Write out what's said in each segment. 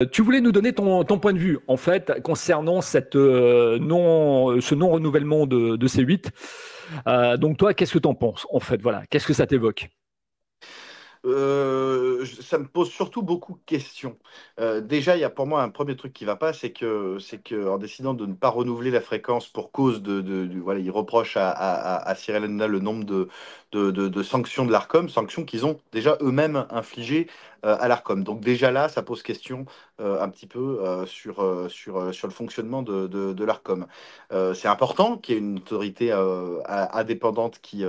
Euh, tu voulais nous donner ton, point de vue, en fait, concernant cette, euh, non, euh, ce non-renouvellement de, de C8. donc, toi, qu'est-ce que tu en penses, en fait Voilà, qu'est-ce que ça t'évoque euh, ça me pose surtout beaucoup de questions. Euh, déjà, il y a pour moi un premier truc qui ne va pas, c'est que, c'est que en décidant de ne pas renouveler la fréquence pour cause de, voilà, ils reprochent à, à, à, Cyril Hanouna le nombre de, de, de sanctions de l'Arcom, sanctions qu'ils ont déjà eux-mêmes infligées euh, à l'Arcom. Donc déjà là, ça pose question un petit peu sur, sur, sur le fonctionnement de, de, de l'Arcom. c'est important qu'il y ait une autorité indépendante qui,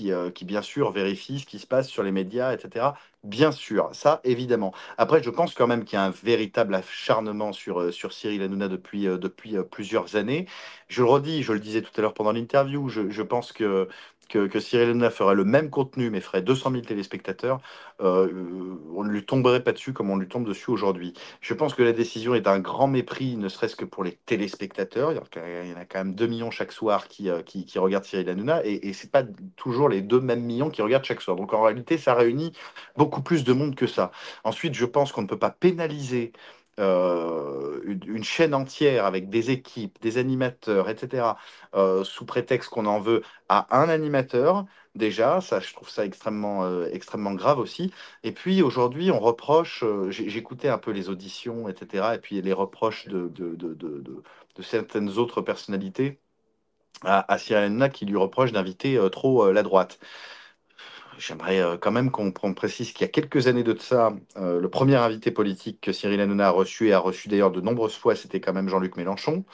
euh, qui, bien sûr vérifie ce qui se passe sur les médias, etc. Bien sûr, ça évidemment. Après, je pense quand même qu'il y a un véritable acharnement sur, euh, sur Cyril Hanouna depuis, euh, depuis plusieurs années. Je le redis, je le disais tout à l'heure pendant l'interview, je, je, pense que que, Cyril Hanouna ferait le même contenu mais ferait 200 000 téléspectateurs, euh, on ne lui tomberait pas dessus comme on lui tombe dessus aujourd'hui. Je pense que la décision est un grand mépris, ne serait-ce que pour les téléspectateurs. Il y en a quand même 2 millions chaque soir qui, euh, qui, qui regardent Cyril Hanouna et, ce n'est pas toujours les deux mêmes millions qui regardent chaque soir. Donc en réalité, ça réunit beaucoup plus de monde que ça. Ensuite, je pense qu'on ne peut pas pénaliser euh, une, chaîne entière avec des équipes, des animateurs, etc., euh, sous prétexte qu'on en veut à un animateur, déjà, ça, je trouve ça extrêmement, euh, extrêmement grave aussi. Et puis aujourd'hui, on reproche, j'écoutais un peu les auditions, etc., et puis les reproches de, certaines autres personnalités à, à Cyril qui lui reproche d'inviter trop la droite j'aimerais euh, quand même qu'on précise qu'il y a quelques années de ça, euh, le premier invité politique que Cyril Hanouna a reçu et a reçu d'ailleurs de nombreuses fois, c'était quand même Jean-Luc Mélenchon,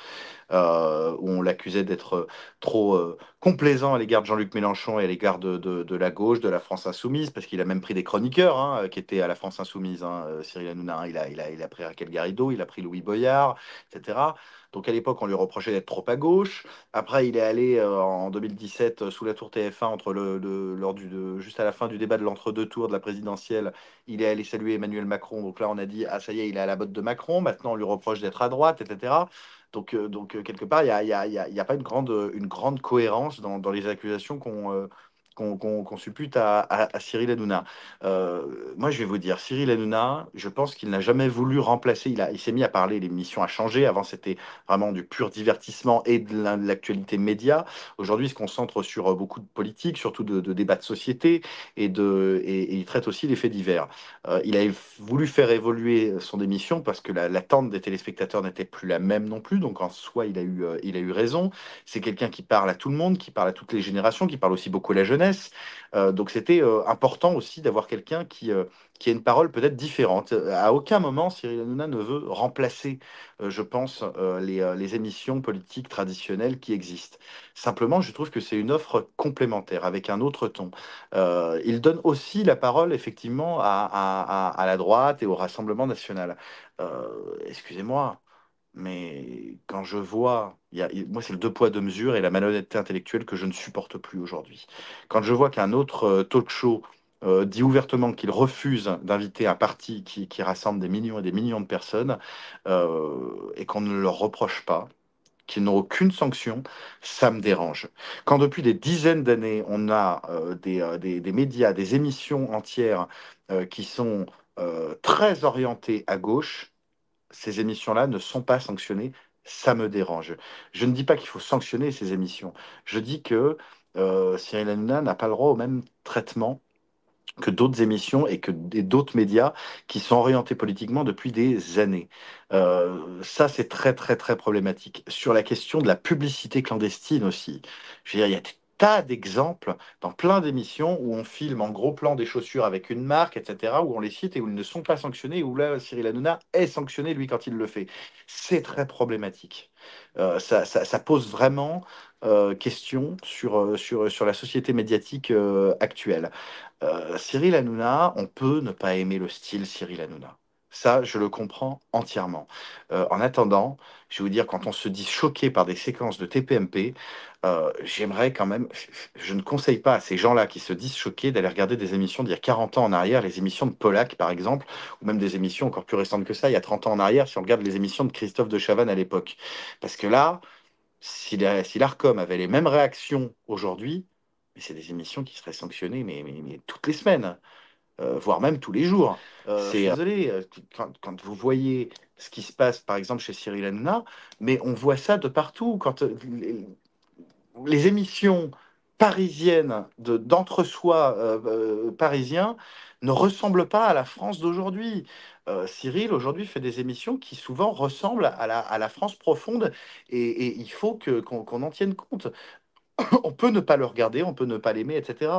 euh, où on l'accusait d'être trop complaisant à l'égard de Jean-Luc Mélenchon et à l'égard de, la gauche, de la France insoumise, parce qu'il a même pris des chroniqueurs hein, qui étaient à la France insoumise. Hein, euh, Cyril Hanouna, hein. il a, il, a, il a pris Raquel Garrido, il a pris Louis Boyard, etc. Donc à l'époque, on lui reprochait d'être trop à gauche. Après, il est allé euh, en 2017 euh, sous la tour TF1, entre le, lors du, juste à la fin du débat de l'entre-deux tours de la présidentielle, il est allé saluer Emmanuel Macron. Donc là, on a dit, ah ça y est, il est à la botte de Macron, maintenant on lui reproche d'être à droite, etc. Donc, euh, euh, quelque part, il n'y a, pas une grande, euh, une grande cohérence dans les accusations qu'on qu'on suppute à, Cyril Hanouna. Euh, moi, je vais vous dire, Cyril Hanouna, je pense qu'il n'a jamais voulu remplacer. Il, il s'est mis à parler, l'émission a changé. Avant, c'était vraiment du pur divertissement et de l'actualité média. Aujourd'hui, il se concentre sur euh, beaucoup de politique, surtout de, débats de société, et, de, il traite aussi les faits divers. Euh, il a voulu faire évoluer son émission parce que l'attente des téléspectateurs n'était plus la même non plus. Donc, en soi, il a eu, il a eu raison. C'est quelqu'un qui parle à tout le monde, qui parle à toutes les générations, qui parle aussi beaucoup à la jeunesse euh, donc c'était euh, important aussi d'avoir quelqu'un qui, euh, qui a une parole peut-être différente. À aucun moment, Cyril Hanouna ne veut remplacer, je pense, les, émissions politiques traditionnelles qui existent. Simplement, je trouve que c'est une offre complémentaire, avec un autre ton. il donne aussi la parole, effectivement, à, la droite et au Rassemblement national. Excusez-moi, mais quand je vois, moi c'est le deux poids deux mesures et la malhonnêteté intellectuelle que je ne supporte plus aujourd'hui. Quand je vois qu'un autre euh, talk show euh, dit ouvertement qu'il refuse d'inviter un parti qui, rassemble des millions et des millions de personnes euh, et qu'on ne leur reproche pas, qu'ils n'ont aucune sanction, ça me dérange. Quand depuis des dizaines d'années, on a des, médias, des émissions entières qui sont très orientées à gauche, ces émissions-là ne sont pas sanctionnées, ça me dérange. Je ne dis pas qu'il faut sanctionner ces émissions. Je dis que euh, Cyril Hanouna n'a pas le droit au même traitement que d'autres émissions et que d'autres médias qui sont orientés politiquement depuis des années. Euh, ça, c'est très, très, très problématique. Sur la question de la publicité clandestine aussi, il y a tas d'exemples dans plein d'émissions où on filme en gros plan des chaussures avec une marque, etc., où on les cite et où ils ne sont pas sanctionnés, où là, Cyril Hanouna est sanctionné, lui, quand il le fait. C'est très problématique. Euh, ça, pose vraiment euh, question sur, euh, sur, sur la société médiatique actuelle. Cyril Hanouna, on peut ne pas aimer le style Cyril Hanouna. Ça, je le comprends entièrement. Euh, en attendant, je vais vous dire, quand on se dit choqué par des séquences de TPMP, euh, j'aimerais quand même, je ne conseille pas à ces gens-là qui se disent choqués d'aller regarder des émissions d'il y a 40 ans en arrière, les émissions de Polak, par exemple, ou même des émissions encore plus récentes que ça, il y a 30 ans en arrière, si on regarde les émissions de Christophe de Chavannes à l'époque. Parce que là, si l'ARCOM avait les mêmes réactions aujourd'hui, mais c'est des émissions qui seraient sanctionnées mais toutes les semaines. Euh, voire même tous les jours. Euh, euh, désolé, quand, vous voyez ce qui se passe, par exemple, chez Cyril Hanouna, mais on voit ça de partout. Quand les, émissions parisiennes d'entre-soi parisiens ne ressemblent pas à la France d'aujourd'hui. Cyril, aujourd'hui, fait des émissions qui souvent ressemblent à la, à la France profonde et, il faut qu'on en tienne compte. on peut ne pas le regarder, on peut ne pas l'aimer, etc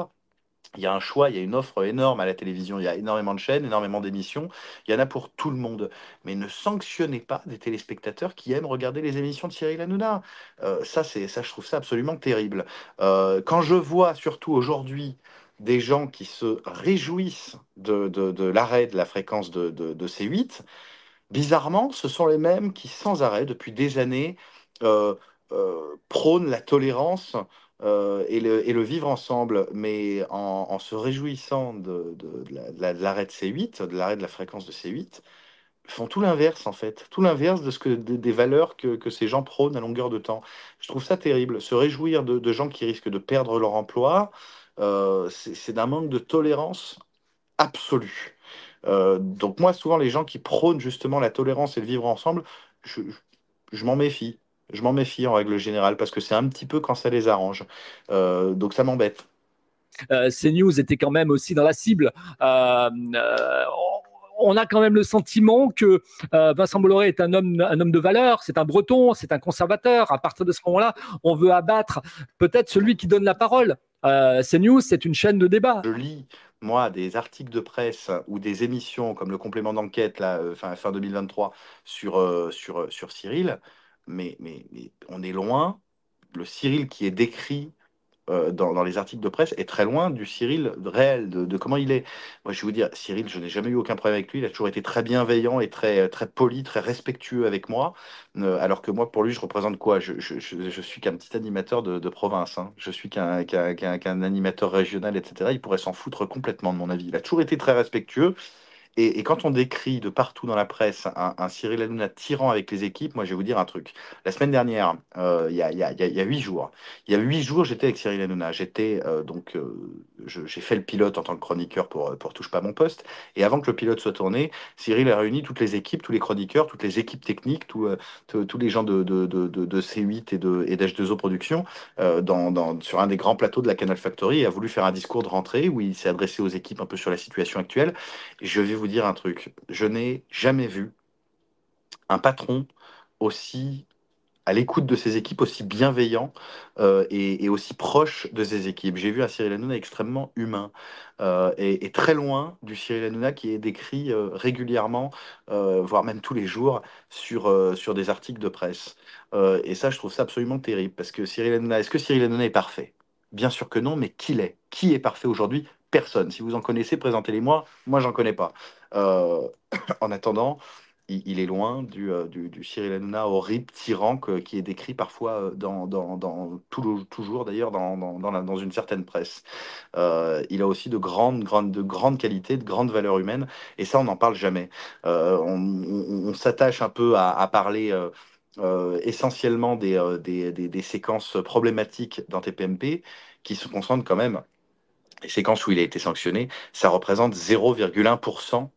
il y a un choix, il y a une offre énorme à la télévision, il y a énormément de chaînes, énormément d'émissions, il y en a pour tout le monde. Mais ne sanctionnez pas des téléspectateurs qui aiment regarder les émissions de Cyril Hanouna. Euh, ça, c'est, ça, je trouve ça absolument terrible. Euh, quand je vois surtout aujourd'hui des gens qui se réjouissent de, l'arrêt de la fréquence de, C8, bizarrement, ce sont les mêmes qui, sans arrêt, depuis des années, euh, prônent la tolérance euh, et, le, vivre ensemble, mais en, se réjouissant de, l'arrêt de, C8, de l'arrêt de la fréquence de C8, font tout l'inverse en fait, tout l'inverse de ce que des, valeurs que, ces gens prônent à longueur de temps. Je trouve ça terrible. Se réjouir de, gens qui risquent de perdre leur emploi, euh, c'est d'un manque de tolérance absolue. Euh, donc moi, souvent, les gens qui prônent justement la tolérance et le vivre ensemble, je m'en méfie je m'en méfie en règle générale parce que c'est un petit peu quand ça les arrange. Euh, donc ça m'embête. Euh, CNews était quand même aussi dans la cible. Euh, on a quand même le sentiment que Vincent Bolloré est un homme, un homme de valeur, c'est un breton, c'est un conservateur. À partir de ce moment-là, on veut abattre peut-être celui qui donne la parole. CNews, c'est une chaîne de débat. Je lis moi, des articles de presse ou des émissions comme le complément d'enquête fin, 2023 sur, sur, sur Cyril, mais, on est loin. Le Cyril qui est décrit euh, dans, les articles de presse est très loin du Cyril réel, de, comment il est. Moi, je vais vous dire, Cyril, je n'ai jamais eu aucun problème avec lui. Il a toujours été très bienveillant et très, euh, très poli, très respectueux avec moi. Euh, alors que moi, pour lui, je représente quoi je, je, suis qu'un petit animateur de, province. Hein. Je suis qu'un animateur régional, etc. Il pourrait s'en foutre complètement, de mon avis. Il a toujours été très respectueux. Et, quand on décrit de partout dans la presse un, Cyril Hanouna tirant avec les équipes, moi je vais vous dire un truc. La semaine dernière, il y, a huit jours, il y a huit jours, j'étais avec Cyril Hanouna. J'étais euh, donc, euh, j'ai fait le pilote en tant que chroniqueur pour, euh, pour Touche pas mon poste. Et avant que le pilote soit tourné, Cyril a réuni toutes les équipes, tous les chroniqueurs, toutes les équipes techniques, tous les gens de, de, de, de, C8 et et d'H2O Productions dans, dans, sur un des grands plateaux de la Canal Factory et a voulu faire un discours de rentrée où il s'est adressé aux équipes un peu sur la situation actuelle. Et je vais vous dire un truc. Je n'ai jamais vu un patron aussi à l'écoute de ses équipes, aussi bienveillant euh, et, aussi proche de ses équipes. J'ai vu un Cyril Hanouna extrêmement humain euh, et, très loin du Cyril Hanouna qui est décrit euh, régulièrement, voire même tous les jours, sur, sur des articles de presse. et ça, je trouve ça absolument terrible parce que Cyril Hanouna, est-ce que Cyril Hanouna est parfait Bien sûr que non, mais qui l'est Qui est parfait aujourd'hui personne. Si vous en connaissez, présentez-les-moi. Moi, j'en connais pas. Euh, en attendant, il, est loin euh, du, du, Cyril Hanouna horrible, tyran qui est décrit parfois euh, dans, toujours d'ailleurs dans, dans, dans, une certaine presse. il a aussi de grandes, grandes, de grandes qualités, de grandes valeurs humaines, et ça, on n'en parle jamais. on, s'attache un peu à, parler. essentiellement des, des, des, séquences problématiques dans TPMP qui se concentrent quand même les séquences où il a été sanctionné, ça représente 0,1%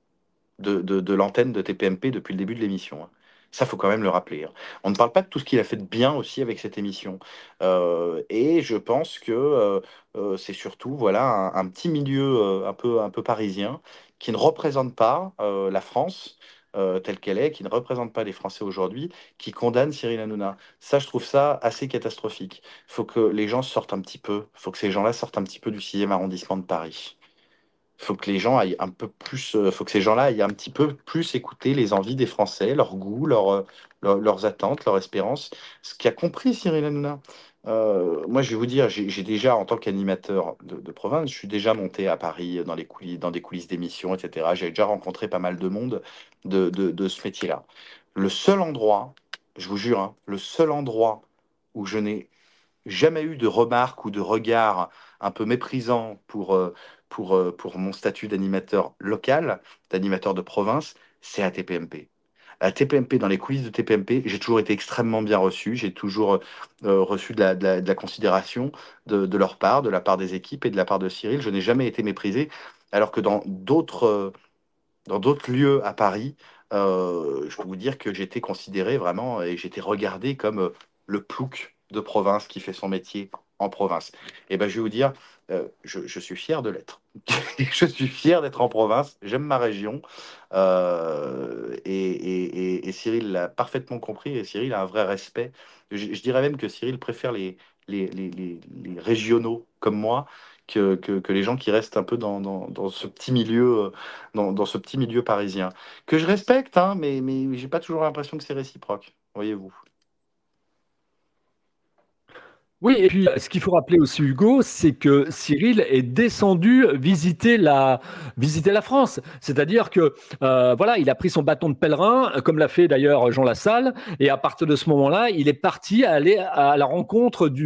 de, l'antenne de TPMP depuis le début de l'émission. Hein. Ça, faut quand même le rappeler. Hein. On ne parle pas de tout ce qu'il a fait de bien aussi avec cette émission. Euh, et je pense que euh, euh, c'est surtout voilà un, petit milieu un, peu, un peu parisien qui ne représente pas la France euh, telle qu'elle est, qui ne représente pas les Français aujourd'hui, qui condamne Cyril Hanouna. Ça, je trouve ça assez catastrophique. Il faut que les gens sortent un petit peu. Il faut que ces gens-là sortent un petit peu du 6e arrondissement de Paris. Il faut que les gens aillent un peu plus, euh, faut que ces gens-là aillent un petit peu plus écouter les envies des Français, leurs goûts, leurs, euh, leurs attentes, leurs espérances. Ce qu'a compris Cyril Hanouna, euh, moi, je vais vous dire, j'ai déjà, en tant qu'animateur de, province, je suis déjà monté à Paris euh, dans, les coulisses, dans des coulisses d'émissions, etc. J'ai déjà rencontré pas mal de monde de, ce métier-là. Le seul endroit, je vous jure, hein, le seul endroit où je n'ai jamais eu de remarques ou de regards un peu méprisants pour, euh, mon statut d'animateur local, d'animateur de province, c'est à TPMP à TPMP, dans les coulisses de TPMP, j'ai toujours été extrêmement bien reçu. J'ai toujours euh, euh, reçu de la, considération de, leur part, de la part des équipes et de la part de Cyril. Je n'ai jamais été méprisé, alors que dans d'autres euh, lieux à Paris, je peux vous dire que j'étais considéré vraiment et j'étais regardé comme le plouc de province qui fait son métier en province. Et eh ben, je vais vous dire, je suis fier de l'être. je suis fier d'être en province, j'aime ma région. Euh, et, Cyril l'a parfaitement compris et Cyril a un vrai respect. Je, dirais même que Cyril préfère les, les, régionaux comme moi que, les gens qui restent un peu dans, ce, petit milieu, euh, dans, ce petit milieu parisien. Que je respecte, hein, mais, mais j'ai pas toujours l'impression que c'est réciproque, voyez-vous. Oui, et puis euh, ce qu'il faut rappeler aussi, Hugo, c'est que Cyril est descendu visiter la, visiter la France. C'est-à-dire que euh, voilà, il a pris son bâton de pèlerin, euh, comme l'a fait d'ailleurs Jean Lassalle, et à partir de ce moment-là, il est parti aller à la rencontre du,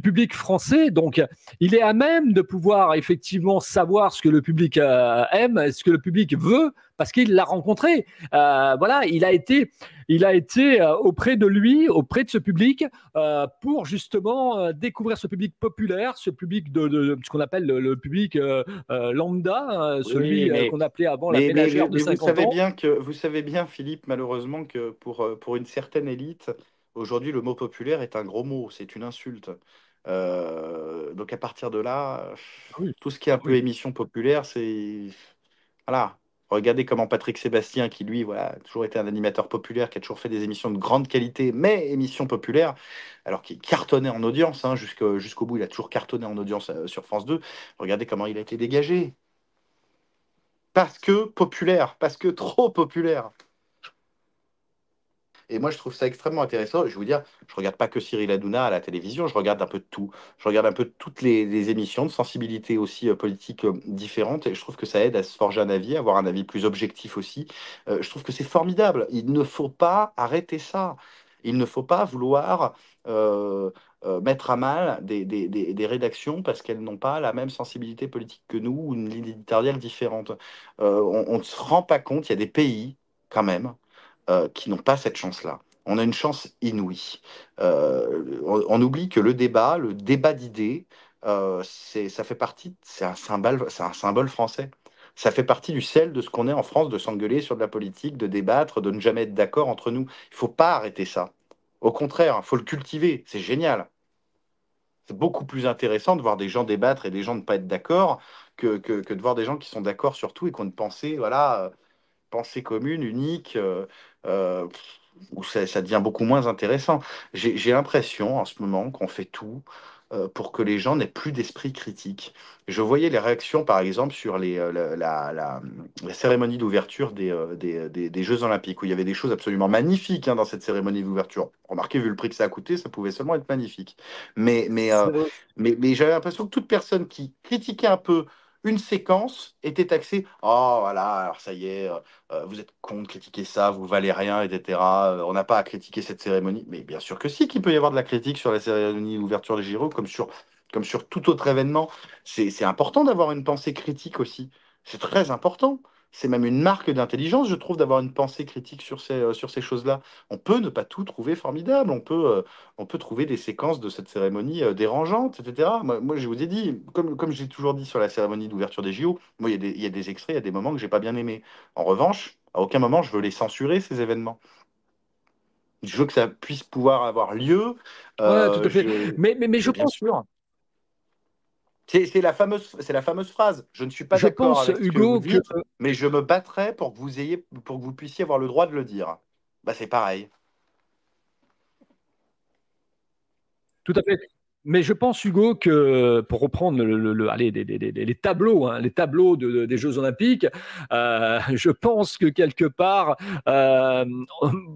public français. Donc, il est à même de pouvoir effectivement savoir ce que le public aime aime, ce que le public veut, parce qu'il l'a rencontré. Euh, voilà, il a été, il a été euh, auprès de lui, auprès de ce public, euh, pour justement découvrir ce public populaire, ce public de, ce qu'on appelle le, public lambda, celui qu'on appelait avant la ménagère de 50 vous savez ans. Bien que, vous savez bien, Philippe, malheureusement, que pour, pour une certaine élite, aujourd'hui, le mot populaire est un gros mot, c'est une insulte. donc à partir de là, tout ce qui est un peu émission populaire, c'est voilà, Regardez comment Patrick Sébastien, qui lui, a toujours été un animateur populaire, qui a toujours fait des émissions de grande qualité, mais émissions populaires, alors qu'il cartonnait en audience, hein, jusqu'au bout, il a toujours cartonné en audience euh, sur France 2. Regardez comment il a été dégagé. Parce que populaire, parce que trop populaire. Et moi, je trouve ça extrêmement intéressant. Je vais vous dire, je regarde pas que Cyril Hanouna à la télévision, je regarde un peu tout. Je regarde un peu toutes les, émissions de sensibilité aussi euh, politique euh, différente Et je trouve que ça aide à se forger un avis, à avoir un avis plus objectif aussi. Euh, je trouve que c'est formidable. Il ne faut pas arrêter ça. Il ne faut pas vouloir mettre à mal des, des rédactions parce qu'elles n'ont pas la même sensibilité politique que nous ou une ligne éditoriale différente. on ne se rend pas compte, il y a des pays quand même euh, qui n'ont pas cette chance-là. On a une chance inouïe. Euh, on, oublie que le débat, le débat d'idées, euh, ça fait partie, c'est un symbole, un symbole français. Ça fait partie du sel de ce qu'on est en France, de s'engueuler sur de la politique, de débattre, de ne jamais être d'accord entre nous. Il faut pas arrêter ça. Au contraire, il faut le cultiver. C'est génial. C'est beaucoup plus intéressant de voir des gens débattre et des gens ne pas être d'accord que, que, de voir des gens qui sont d'accord sur tout et qui ont une pensée, voilà, euh, pensée commune, unique, euh, où ça, devient beaucoup moins intéressant. J'ai l'impression en ce moment qu'on fait tout euh, pour que les gens n'aient plus d'esprit critique. Je voyais les réactions, par exemple, sur les, euh, la, cérémonie d'ouverture des, Jeux Olympiques, où il y avait des choses absolument magnifiques hein, dans cette cérémonie d'ouverture. Remarquez, vu le prix que ça a coûté, ça pouvait seulement être magnifique. mais j'avais l'impression que toute personne qui critiquait un peu une séquence était taxée. Oh, voilà, alors ça y est, euh, euh, vous êtes de critiquer ça, vous valez rien, etc. Euh, on n'a pas à critiquer cette cérémonie. Mais bien sûr que si, qu'il peut y avoir de la critique sur la cérémonie d'ouverture des Giro, comme sur, comme sur tout autre événement. C'est important d'avoir une pensée critique aussi. C'est très important c'est même une marque d'intelligence, je trouve, d'avoir une pensée critique sur ces, euh, sur ces choses-là. On peut ne pas tout trouver formidable, on peut, euh, on peut trouver des séquences de cette cérémonie euh, dérangeantes, etc. Moi, je vous ai dit, comme, comme j'ai toujours dit sur la cérémonie d'ouverture des JO, moi, il y, a des extraits, il y a des moments que j'ai pas bien aimés. En revanche, à aucun moment, je veux les censurer, ces événements. Je veux que ça puisse pouvoir avoir lieu. Ouais, tout à fait. Mais, mais, mais je pense, c'est la, fameuse, la fameuse phrase. Je ne suis pas d'accord avec Hugo, mais je me battrai pour que, vous ayez, pour que vous puissiez avoir le droit de le dire. Bah, c'est pareil. Tout à fait mais je pense, Hugo, que pour reprendre le, les tableaux, hein, les tableaux des Jeux Olympiques, euh, je pense que quelque part, euh,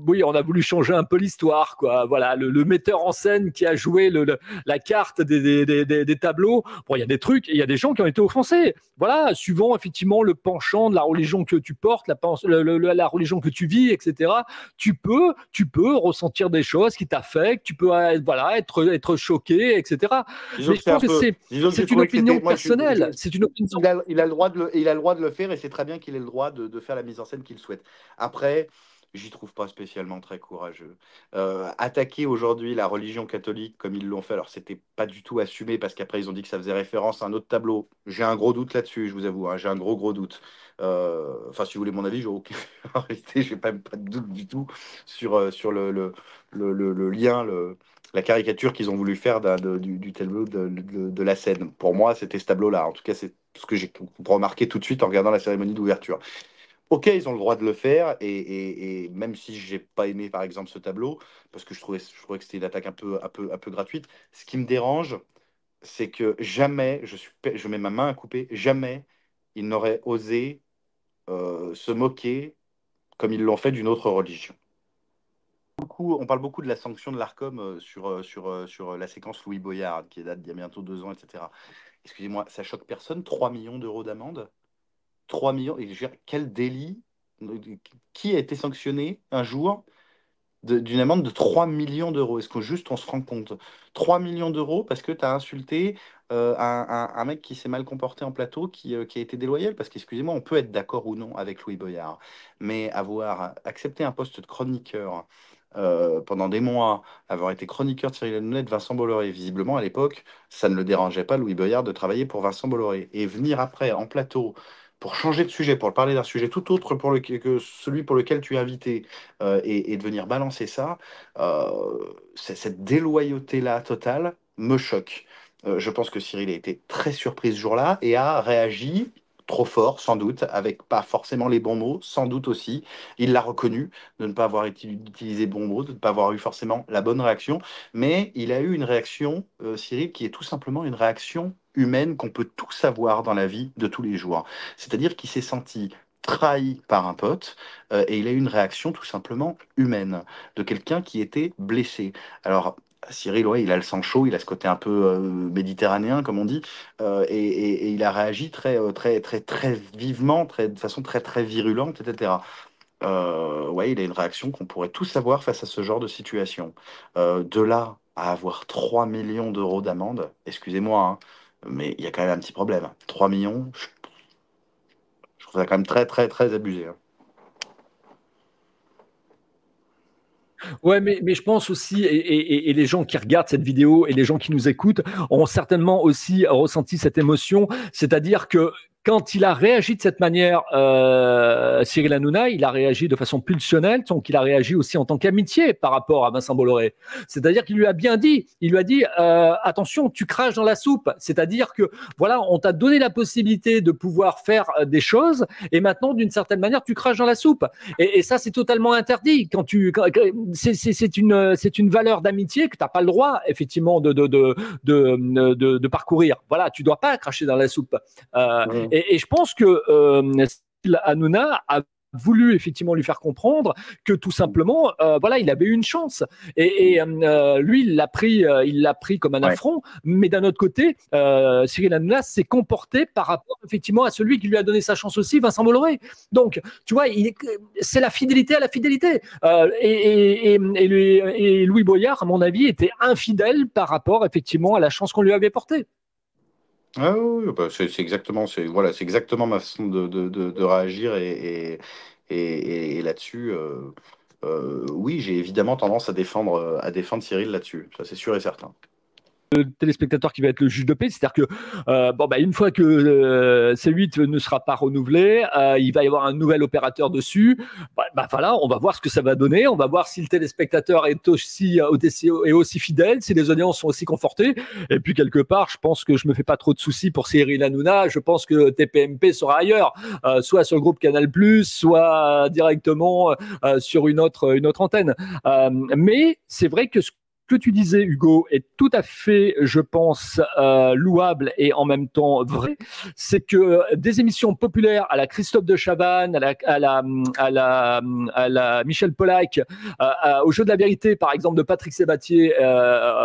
oui, on a voulu changer un peu l'histoire, Voilà, le, metteur en scène qui a joué la carte des, tableaux. Bon, il y a des trucs, il y a des gens qui ont été offensés. Voilà, suivant effectivement le penchant de la religion que tu portes, la, la religion que tu vis, etc. Tu peux, tu peux ressentir des choses qui t'affectent, tu peux, euh, voilà, être, être choqué, etc. je que c'est une opinion personnelle. Il, a, le droit de le, faire et c'est très bien qu'il ait le droit de, faire la mise en scène qu'il souhaite. Après, j'y trouve pas spécialement très courageux. Euh, attaquer aujourd'hui la religion catholique comme ils l'ont fait, alors c'était pas du tout assumé parce qu'après ils ont dit que ça faisait référence à un autre tableau. J'ai un gros doute là-dessus, je vous avoue, hein, j'ai un gros gros doute. Euh, enfin, si vous voulez mon avis, j'ai aucun... en réalité, j'ai pas, pas de doute du tout sur, euh, sur le, le lien, le, la caricature qu'ils ont voulu faire du, tableau de, la scène. Pour moi, c'était ce tableau-là. En tout cas, c'est ce que j'ai remarqué tout de suite en regardant la cérémonie d'ouverture. Ok, ils ont le droit de le faire, et, même si j'ai pas aimé par exemple ce tableau, parce que je trouvais, je que c'était une attaque un peu, un, peu, un peu gratuite, ce qui me dérange, c'est que jamais, je, suis, je mets ma main à couper, jamais ils n'auraient osé euh, se moquer comme ils l'ont fait d'une autre religion on parle beaucoup de la sanction de l'ARCOM euh, sur, euh, sur, euh, la séquence Louis Boyard, qui date d'il y a bientôt deux ans, etc. Excusez-moi, ça choque personne 3 millions d'euros d'amende 3 millions, et je quel délit Qui a été sanctionné un jour d'une amende de 3 millions d'euros. Est-ce qu'on juste on se rend compte 3 millions d'euros parce que tu as insulté un, mec qui s'est mal comporté en plateau, qui, qui a été déloyal Parce qu'excusez-moi, on peut être d'accord ou non avec Louis Boyard, mais avoir accepté un poste de chroniqueur euh, pendant des mois, avoir été chroniqueur de Cyril de Vincent Bolloré. Visiblement, à l'époque, ça ne le dérangeait pas, Louis Boyard, de travailler pour Vincent Bolloré. Et venir après, en plateau, pour changer de sujet, pour parler d'un sujet tout autre pour que celui pour lequel tu es invité, euh, et, de venir balancer ça, euh, cette déloyauté-là totale me choque. je pense que Cyril a été très surpris ce jour-là et a réagi trop fort, sans doute, avec pas forcément les bons mots, sans doute aussi. Il l'a reconnu de ne pas avoir utilisé bons mots, de ne pas avoir eu forcément la bonne réaction, mais il a eu une réaction, euh, Cyril, qui est tout simplement une réaction humaine qu'on peut tout savoir dans la vie de tous les jours. C'est-à-dire qu'il s'est senti trahi par un pote euh, et il a eu une réaction tout simplement humaine de quelqu'un qui était blessé. Alors Cyril, il a le sang chaud, il a ce côté un peu euh, méditerranéen, comme on dit, euh, et, il a réagi très, euh, très, très, très vivement, de façon très, très virulente, etc. ouais, il a une réaction qu'on pourrait tous avoir face à ce genre de situation. de là à avoir 3 millions d'euros d'amende, excusez-moi, hein, mais il y a quand même un petit problème. 3 millions, je, trouve ça quand même très, très, très abusé. Hein. Ouais, mais, je pense aussi, et, et, les gens qui regardent cette vidéo et les gens qui nous écoutent ont certainement aussi ressenti cette émotion, c'est-à-dire que quand il a réagi de cette manière, euh, Cyril Hanouna, il a réagi de façon pulsionnelle, donc il a réagi aussi en tant qu'amitié par rapport à Vincent Bolloré. C'est-à-dire qu'il lui a bien dit, il lui a dit euh, attention, tu craches dans la soupe. C'est-à-dire que voilà, on t'a donné la possibilité de pouvoir faire euh, des choses, et maintenant d'une certaine manière, tu craches dans la soupe. Et, ça, c'est totalement interdit. Quand tu, c'est une, c'est une valeur d'amitié que t'as pas le droit effectivement de de de, de parcourir. Voilà, tu dois pas cracher dans la soupe. Euh, et, je pense que euh, Hanouna a voulu effectivement lui faire comprendre que tout simplement, euh, voilà, il avait une chance. Et, euh, lui, il l'a pris, euh, il l'a pris comme un affront. Mais d'un autre côté, Cyril Hanouna s'est comporté par rapport effectivement à celui qui lui a donné sa chance aussi, Vincent Bolloré. Donc, tu vois, c'est la fidélité à la fidélité. Et, et, Louis Boyard, à mon avis, était infidèle par rapport effectivement à la chance qu'on lui avait portée. Ah oui, bah, c'est exactement, c'est voilà, c'est exactement ma façon de, réagir et, et, là-dessus, euh, euh, oui, j'ai évidemment tendance à défendre, euh, à défendre Cyril là-dessus, ça c'est sûr et certain le téléspectateur qui va être le juge de paix, c'est-à-dire que euh, bon, bah, une fois que euh, C8 ne sera pas renouvelé, euh, il va y avoir un nouvel opérateur dessus. Bah, bah, voilà, on va voir ce que ça va donner, on va voir si le téléspectateur est aussi, est aussi fidèle, si les audiences sont aussi confortées. Et puis quelque part, je pense que je me fais pas trop de soucis pour Cyril Hanouna. Je pense que TPMP sera ailleurs, soit sur le groupe Canal+, soit directement sur une autre une autre antenne. mais c'est vrai que ce que tu disais, Hugo, est tout à fait, je pense, euh, louable et en même temps vrai. C'est que euh, des émissions populaires à la Christophe de Chavannes, à la, à la, à la, Michel Polak euh, au Jeu de la vérité, par exemple, de Patrick Sébatier,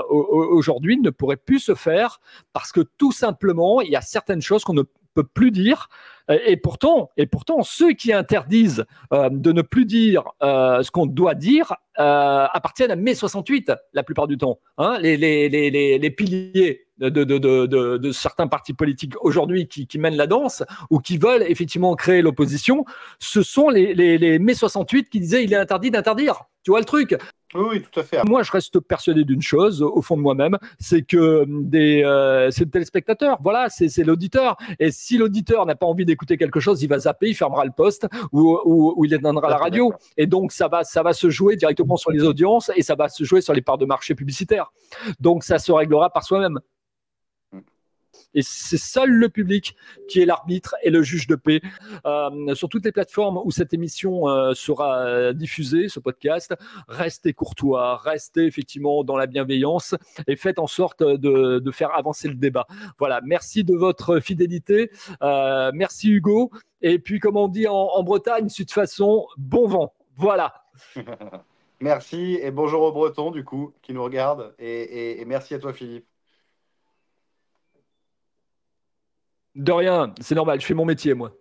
aujourd'hui, ne pourraient plus se faire parce que tout simplement, il y a certaines choses qu'on ne peut plus dire euh, et pourtant, et pourtant, ceux qui interdisent euh, de ne plus dire euh, ce qu'on doit dire appartiennent à mai 68 la plupart du temps. Hein. les, piliers de, certains partis politiques aujourd'hui qui, qui, mènent la danse ou qui veulent effectivement créer l'opposition, ce sont les, mai 68 qui disaient il est interdit d'interdire. Tu vois le truc oui, tout à fait. Moi, je reste persuadé d'une chose, au fond de moi-même, c'est que hum, des, euh, c'est le téléspectateur. Voilà, c'est, l'auditeur. Et si l'auditeur n'a pas envie d'écouter quelque chose, il va zapper, il fermera le poste ou, ou il éteindra la ah, radio. Et donc, ça va, ça va se jouer directement sur les audiences et ça va se jouer sur les parts de marché publicitaires. Donc, ça se réglera par soi-même. Et c'est seul le public qui est l'arbitre et le juge de paix. Euh, sur toutes les plateformes où cette émission euh, sera euh, diffusée, ce podcast, restez courtois, restez effectivement dans la bienveillance et faites en sorte de, faire avancer le débat. Voilà, merci de votre fidélité. merci Hugo. Et puis, comme on dit en, Bretagne, de toute façon, bon vent. Voilà. merci et bonjour aux Bretons, du coup, qui nous regardent. et merci à toi, Philippe. De rien, c'est normal, je fais mon métier, moi.